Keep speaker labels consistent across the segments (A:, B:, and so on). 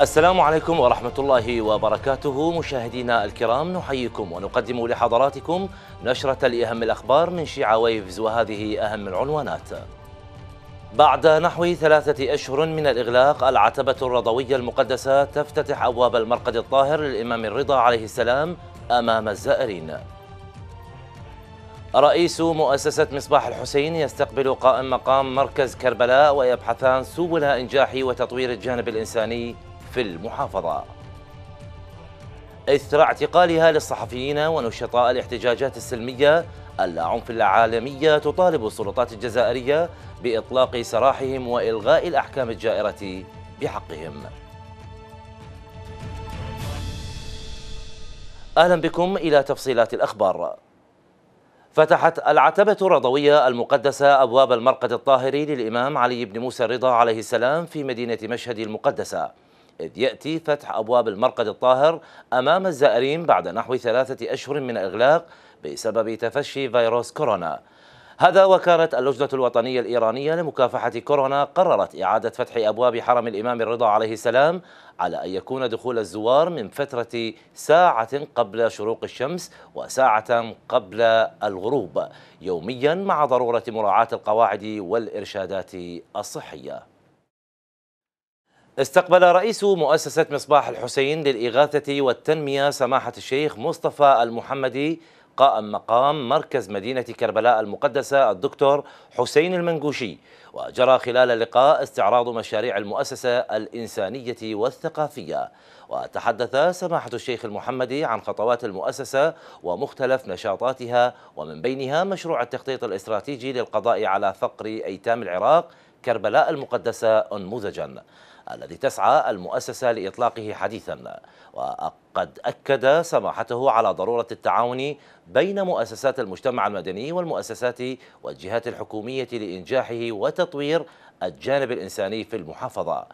A: السلام عليكم ورحمة الله وبركاته مشاهدينا الكرام نحييكم ونقدم لحضراتكم نشرة لأهم الأخبار من شيعة ويفز وهذه أهم العنوانات بعد نحو ثلاثة أشهر من الإغلاق العتبة الرضوية المقدسة تفتتح أبواب المرقد الطاهر للإمام الرضا عليه السلام أمام الزائرين رئيس مؤسسة مصباح الحسين يستقبل قائم مقام مركز كربلاء ويبحثان سبل إنجاح وتطوير الجانب الإنساني في المحافظة إثر اعتقالها للصحفيين ونشطاء الاحتجاجات السلمية العنف العالمية تطالب السلطات الجزائرية بإطلاق سراحهم وإلغاء الأحكام الجائرة بحقهم أهلا بكم إلى تفصيلات الأخبار فتحت العتبة الرضوية المقدسة أبواب المرقد الطاهري للإمام علي بن موسى الرضا عليه السلام في مدينة مشهد المقدسة إذ يأتي فتح أبواب المرقد الطاهر أمام الزائرين بعد نحو ثلاثة أشهر من الإغلاق بسبب تفشي فيروس كورونا هذا وكانت اللجنة الوطنية الإيرانية لمكافحة كورونا قررت إعادة فتح أبواب حرم الإمام الرضا عليه السلام على أن يكون دخول الزوار من فترة ساعة قبل شروق الشمس وساعة قبل الغروب يوميا مع ضرورة مراعاة القواعد والإرشادات الصحية استقبل رئيس مؤسسة مصباح الحسين للإغاثة والتنمية سماحة الشيخ مصطفى المحمدي قائم مقام مركز مدينة كربلاء المقدسة الدكتور حسين المنقوشي وجرى خلال اللقاء استعراض مشاريع المؤسسة الإنسانية والثقافية وتحدث سماحة الشيخ المحمدي عن خطوات المؤسسة ومختلف نشاطاتها ومن بينها مشروع التخطيط الاستراتيجي للقضاء على فقر أيتام العراق كربلاء المقدسة أنموذجاً الذي تسعى المؤسسة لإطلاقه حديثا وقد أكد سماحته على ضرورة التعاون بين مؤسسات المجتمع المدني والمؤسسات والجهات الحكومية لإنجاحه وتطوير الجانب الإنساني في المحافظة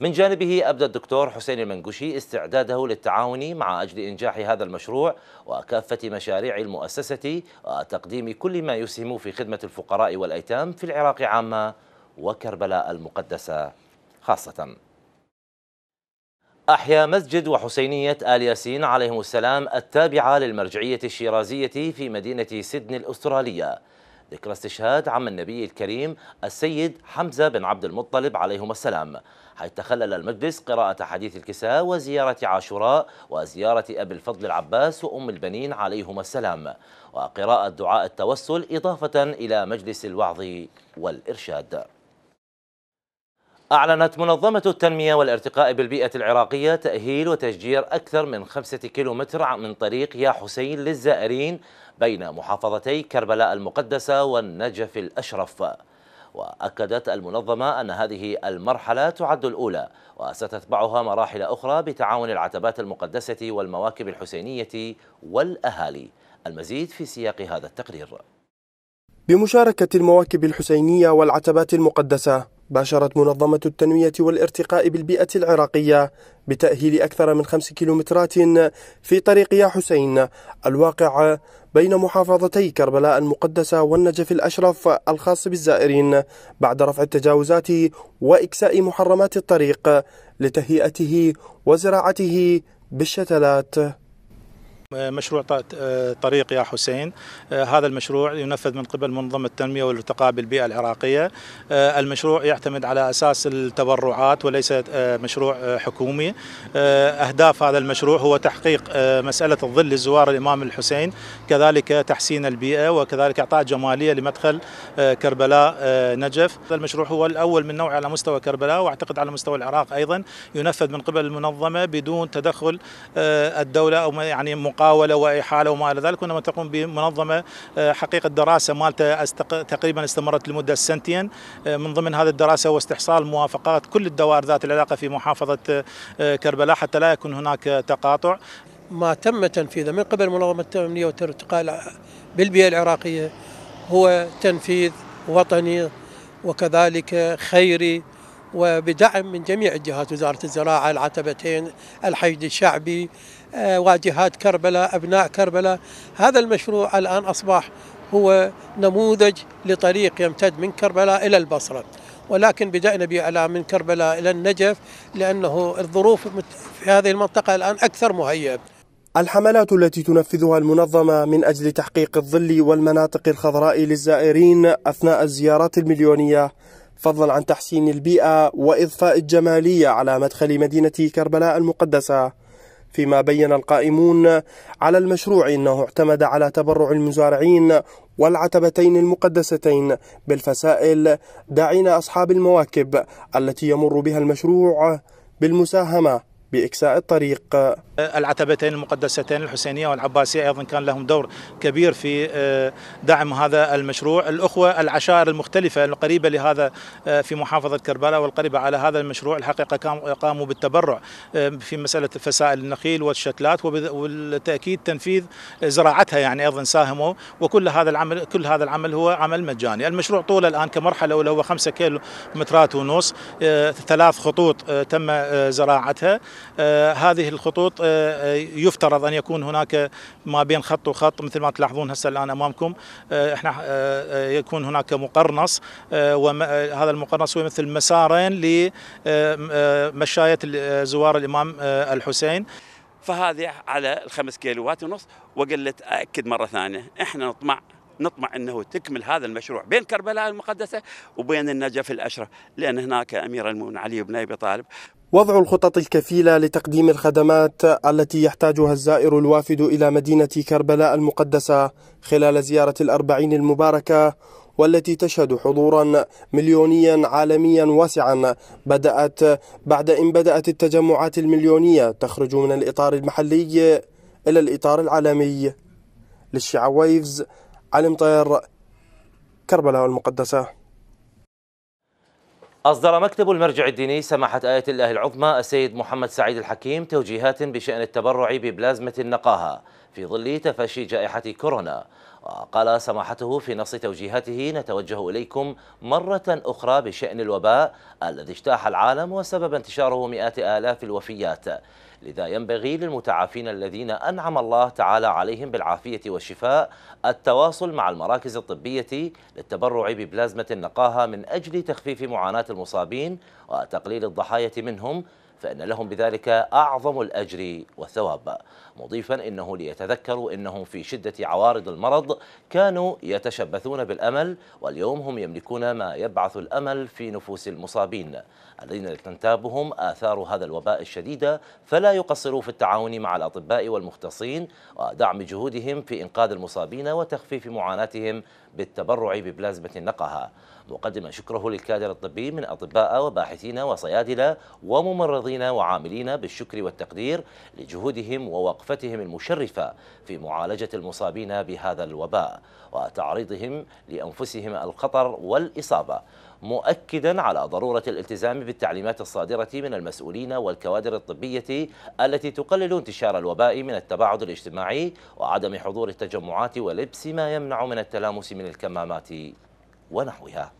A: من جانبه أبدى الدكتور حسين المنقشي استعداده للتعاون مع أجل إنجاح هذا المشروع وكافة مشاريع المؤسسة وتقديم كل ما يسهم في خدمة الفقراء والأيتام في العراق عامة وكربلاء المقدسة خاصة أحيا مسجد وحسينية آل ياسين عليهم السلام التابعة للمرجعية الشيرازية في مدينة سيدني الأسترالية ذكرى استشهاد عم النبي الكريم السيد حمزة بن عبد المطلب عليهما السلام حيث تخلل المجلس قراءة حديث الكساء وزيارة عاشوراء وزيارة أبي الفضل العباس وأم البنين عليهما السلام وقراءة دعاء التوسل إضافة إلى مجلس الوعظ والإرشاد أعلنت منظمة التنمية والارتقاء بالبيئة العراقية تأهيل وتشجير أكثر من خمسة كيلومتر من طريق يا حسين للزائرين بين محافظتي كربلاء المقدسة والنجف الأشرف وأكدت المنظمة أن هذه المرحلة تعد الأولى وستتبعها مراحل أخرى بتعاون العتبات المقدسة والمواكب الحسينية والأهالي المزيد في سياق هذا التقرير
B: بمشاركة المواكب الحسينية والعتبات المقدسة باشرت منظمة التنمية والارتقاء بالبيئة العراقية بتأهيل أكثر من خمس كيلومترات في طريق يا حسين الواقع بين محافظتي كربلاء المقدسة والنجف الأشرف الخاص بالزائرين بعد رفع التجاوزات وإكساء محرمات الطريق لتهيئته وزراعته بالشتلات
C: آه، مشروع آه، طريق يا حسين آه، هذا المشروع ينفذ من قبل منظمة التنمية والارتقاء بالبيئة العراقية المشروع يعتمد على أساس التبرعات وليس مشروع حكومي أهداف هذا المشروع هو تحقيق مسألة الظل للزوار الإمام الحسين كذلك تحسين البيئة وكذلك إعطاء جمالية لمدخل كربلاء نجف هذا المشروع هو الأول من نوعه على مستوى كربلاء وأعتقد على مستوى العراق أيضا ينفذ من قبل المنظمة بدون تدخل الدولة أو يعني مقاوله واحاله وما الى ذلك وانما تقوم بمنظمه آه، حقيقه دراسه مالته تقريبا استمرت لمده سنتين آه، من ضمن هذه الدراسه هو استحصال موافقات كل الدوائر ذات العلاقه في محافظه آه، كربلاء حتى لا يكون هناك تقاطع. ما تم تنفيذه من قبل منظمه التنميه والارتقاء بالبيئه العراقيه
B: هو تنفيذ وطني وكذلك خيري وبدعم من جميع الجهات وزارة الزراعة العتبتين الحشد الشعبي آه، واجهات كربلاء أبناء كربلاء هذا المشروع الآن أصبح هو نموذج لطريق يمتد من كربلاء إلى البصرة ولكن بدأنا به من كربلاء إلى النجف لأنه الظروف في هذه المنطقة الآن أكثر مهيئة الحملات التي تنفذها المنظمة من أجل تحقيق الظل والمناطق الخضراء للزائرين أثناء الزيارات المليونية فضلا عن تحسين البيئة وإضفاء الجمالية على مدخل مدينة كربلاء المقدسة فيما بين القائمون على المشروع أنه اعتمد على تبرع المزارعين والعتبتين المقدستين بالفسائل داعين أصحاب المواكب التي يمر بها المشروع بالمساهمة بإكساء الطريق
C: العتبتين المقدستين الحسينية والعباسية أيضا كان لهم دور كبير في آه، دعم هذا المشروع الأخوة العشائر المختلفة القريبة لهذا آه، في محافظة كربلاء والقريبة على هذا المشروع الحقيقة قاموا بالتبرع آه، في مسألة فسائل النخيل والشتلات وبالتأكيد تنفيذ زراعتها يعني أيضا ساهموا وكل هذا العمل كل هذا العمل هو عمل مجاني المشروع طوله الآن كمرحلة ولو هو 5 كيلو مترات ونص ثلاث خطوط تم زراعتها آه، هذه الخطوط آه، آه، يفترض ان يكون هناك ما بين خط وخط مثل ما تلاحظون هسه الان امامكم احنا يكون هناك مقرنص وهذا المقرنص هو مثل مسارين لمشاية زوار الامام الحسين
A: فهذه على الخمس كيلوات ونص وقلت اكد مره ثانيه احنا نطمع نطمع انه تكمل هذا المشروع بين كربلاء المقدسه وبين النجف الاشرف لان هناك امير المؤمنين علي بن ابي طالب
B: وضع الخطط الكفيلة لتقديم الخدمات التي يحتاجها الزائر الوافد إلى مدينة كربلاء المقدسة خلال زيارة الأربعين المباركة والتي تشهد حضورا مليونيا عالميا واسعا بدأت بعد إن بدأت التجمعات المليونية تخرج من الإطار المحلي إلى الإطار العالمي للشعويفز علم طير كربلاء المقدسة
A: أصدر مكتب المرجع الديني سماحة آية الله العظمى السيد محمد سعيد الحكيم توجيهات بشأن التبرع ببلازمة النقاهة في ظل تفشي جائحة كورونا وقال سماحته في نص توجيهاته نتوجه إليكم مرة أخرى بشأن الوباء الذي اجتاح العالم وسبب انتشاره مئات آلاف الوفيات لذا ينبغي للمتعافين الذين أنعم الله تعالى عليهم بالعافية والشفاء التواصل مع المراكز الطبية للتبرع ببلازمة النقاهة من أجل تخفيف معاناة المصابين وتقليل الضحايا منهم فإن لهم بذلك أعظم الأجر والثواب مضيفا أنه ليتذكروا أنهم في شدة عوارض المرض كانوا يتشبثون بالأمل واليوم هم يملكون ما يبعث الأمل في نفوس المصابين الذين تنتابهم آثار هذا الوباء الشديدة فلا يقصروا في التعاون مع الأطباء والمختصين ودعم جهودهم في إنقاذ المصابين وتخفيف معاناتهم بالتبرع ببلازمة النقاها مقدما شكره للكادر الطبي من أطباء وباحثين وصيادلة وممرضين راضين وعاملين بالشكر والتقدير لجهودهم ووقفتهم المشرفة في معالجة المصابين بهذا الوباء وتعريضهم لأنفسهم الخطر والإصابة مؤكدا على ضرورة الالتزام بالتعليمات الصادرة من المسؤولين والكوادر الطبية التي تقلل انتشار الوباء من التباعد الاجتماعي وعدم حضور التجمعات ولبس ما يمنع من التلامس من الكمامات ونحوها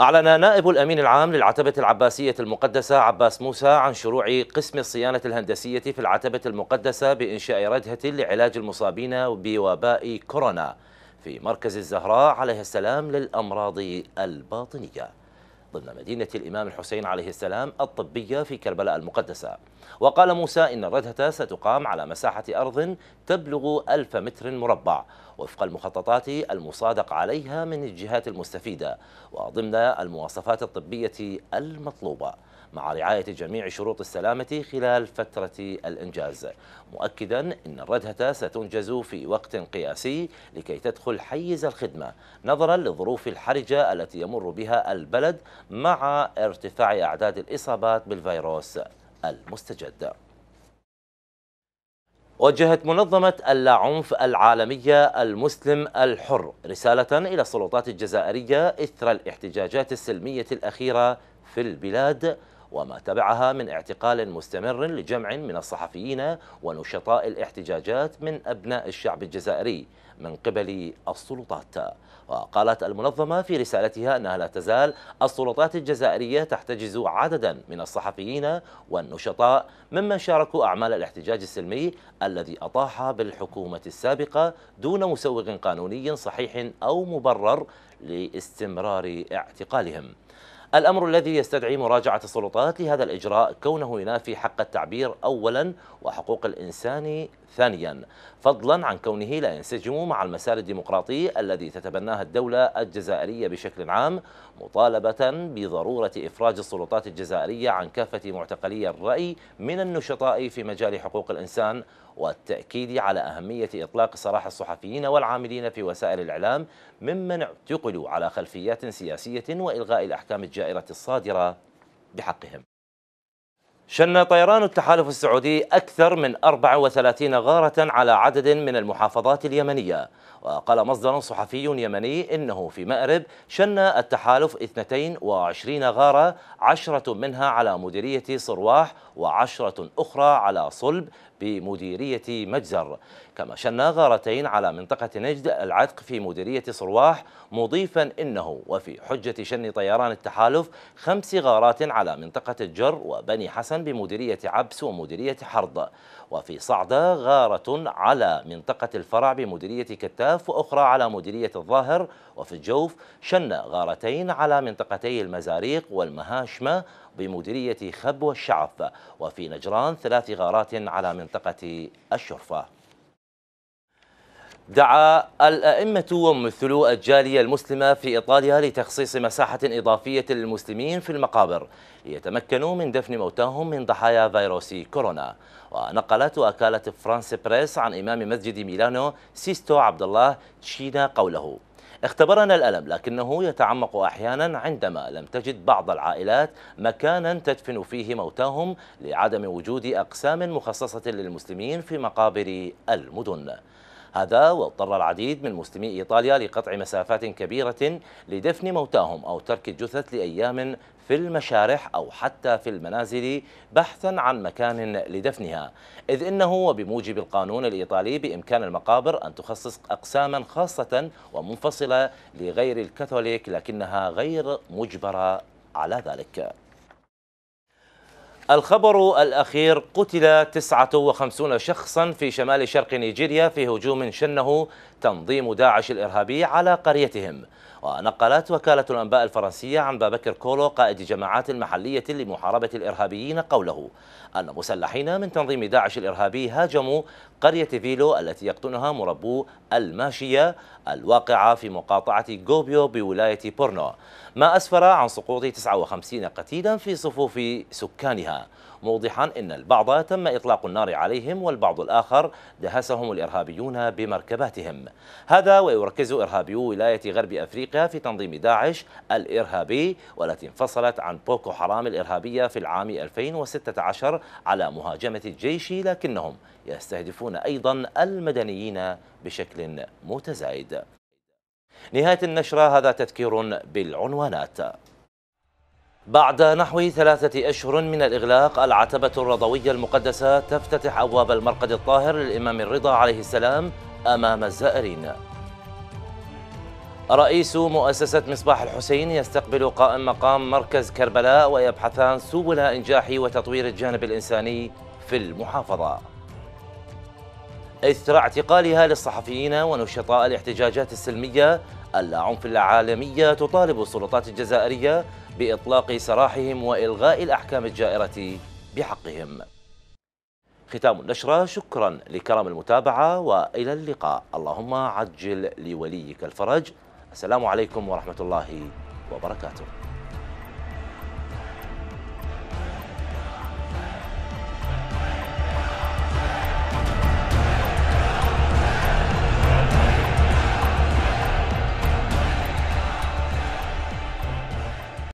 A: أعلن نائب الأمين العام للعتبة العباسية المقدسة عباس موسى عن شروع قسم الصيانة الهندسية في العتبة المقدسة بإنشاء ردهة لعلاج المصابين بوباء كورونا في مركز الزهراء عليه السلام للأمراض الباطنية ضمن مدينة الإمام الحسين عليه السلام الطبية في كربلاء المقدسة وقال موسى إن الردهة ستقام على مساحة أرض تبلغ ألف متر مربع وفق المخططات المصادق عليها من الجهات المستفيدة وضمن المواصفات الطبية المطلوبة مع رعاية جميع شروط السلامة خلال فترة الإنجاز مؤكدا أن الردهة ستنجز في وقت قياسي لكي تدخل حيز الخدمة نظرا للظروف الحرجة التي يمر بها البلد مع ارتفاع أعداد الإصابات بالفيروس المستجد وجهت منظمة اللاعنف العالمية المسلم الحر رسالة إلى السلطات الجزائرية إثر الاحتجاجات السلمية الأخيرة في البلاد وما تبعها من اعتقال مستمر لجمع من الصحفيين ونشطاء الاحتجاجات من أبناء الشعب الجزائري من قبل السلطات وقالت المنظمة في رسالتها أنها لا تزال السلطات الجزائرية تحتجز عددا من الصحفيين والنشطاء ممن شاركوا أعمال الاحتجاج السلمي الذي أطاح بالحكومة السابقة دون مسوغ قانوني صحيح أو مبرر لاستمرار اعتقالهم الأمر الذي يستدعي مراجعة السلطات لهذا الإجراء كونه ينافي حق التعبير أولا وحقوق الإنسان ثانيا فضلا عن كونه لا ينسجم مع المسار الديمقراطي الذي تتبناه الدولة الجزائرية بشكل عام مطالبة بضرورة إفراج السلطات الجزائرية عن كافة معتقلي الرأي من النشطاء في مجال حقوق الإنسان والتأكيد على أهمية إطلاق سراح الصحفيين والعاملين في وسائل الإعلام ممن اعتقلوا على خلفيات سياسية وإلغاء الأحكام الجائرة الصادرة بحقهم شن طيران التحالف السعودي أكثر من 34 غارة على عدد من المحافظات اليمنية وقال مصدر صحفي يمني إنه في مأرب شن التحالف 22 غارة عشرة منها على مديرية صرواح وعشرة أخرى على صلب بمديرية مجزر كما شن غارتين على منطقة نجد العتق في مديرية صرواح مضيفا إنه وفي حجة شن طيران التحالف خمس غارات على منطقة الجر وبني حسن بمديرية عبس ومديرية حرض وفي صعدة غارة على منطقة الفرع بمديرية كتاف وأخرى على مديرية الظاهر وفي الجوف شن غارتين على منطقتي المزاريق والمهاشمة بمديرية خب والشعف وفي نجران ثلاث غارات على منطقة الشرفة دعا الأئمة وممثلو الجالية المسلمة في إيطاليا لتخصيص مساحة إضافية للمسلمين في المقابر ليتمكنوا من دفن موتاهم من ضحايا فيروس كورونا ونقلت وكالة فرانس بريس عن إمام مسجد ميلانو سيستو عبد الله تشينا قوله اختبرنا الألم لكنه يتعمق أحيانا عندما لم تجد بعض العائلات مكانا تدفن فيه موتاهم لعدم وجود أقسام مخصصة للمسلمين في مقابر المدن هذا واضطر العديد من مسلمي إيطاليا لقطع مسافات كبيرة لدفن موتاهم أو ترك الجثث لأيام في المشارح أو حتى في المنازل بحثا عن مكان لدفنها إذ إنه وبموجب القانون الإيطالي بإمكان المقابر أن تخصص أقساما خاصة ومنفصلة لغير الكاثوليك لكنها غير مجبرة على ذلك الخبر الأخير قتل 59 شخصا في شمال شرق نيجيريا في هجوم شنه تنظيم داعش الإرهابي على قريتهم ونقلت وكالة الأنباء الفرنسية عن بابكر كولو قائد الجماعات المحلية لمحاربة الإرهابيين قوله أن مسلحين من تنظيم داعش الإرهابي هاجموا قرية فيلو التي يقطنها مربو الماشية الواقعة في مقاطعة غوبيو بولاية بورنو ما أسفر عن سقوط 59 قتيلا في صفوف سكانها موضحا أن البعض تم إطلاق النار عليهم والبعض الآخر دهسهم الإرهابيون بمركباتهم هذا ويركز إرهابيو ولاية غرب أفريقيا في تنظيم داعش الإرهابي والتي انفصلت عن بوكو حرام الإرهابية في العام 2016 على مهاجمة الجيش لكنهم يستهدفون أيضا المدنيين بشكل متزايد نهاية النشرة هذا تذكير بالعنوانات بعد نحو ثلاثة أشهر من الإغلاق العتبة الرضوية المقدسة تفتتح أبواب المرقد الطاهر للإمام الرضا عليه السلام أمام الزائرين رئيس مؤسسة مصباح الحسين يستقبل قائم مقام مركز كربلاء ويبحثان سبل إنجاح وتطوير الجانب الإنساني في المحافظة إثر اعتقالها للصحفيين ونشطاء الاحتجاجات السلمية العنف العالمية تطالب السلطات الجزائرية بإطلاق سراحهم وإلغاء الأحكام الجائرة بحقهم ختام النشرة شكرا لكرم المتابعة وإلى اللقاء اللهم عجل لوليك الفرج السلام عليكم ورحمة الله وبركاته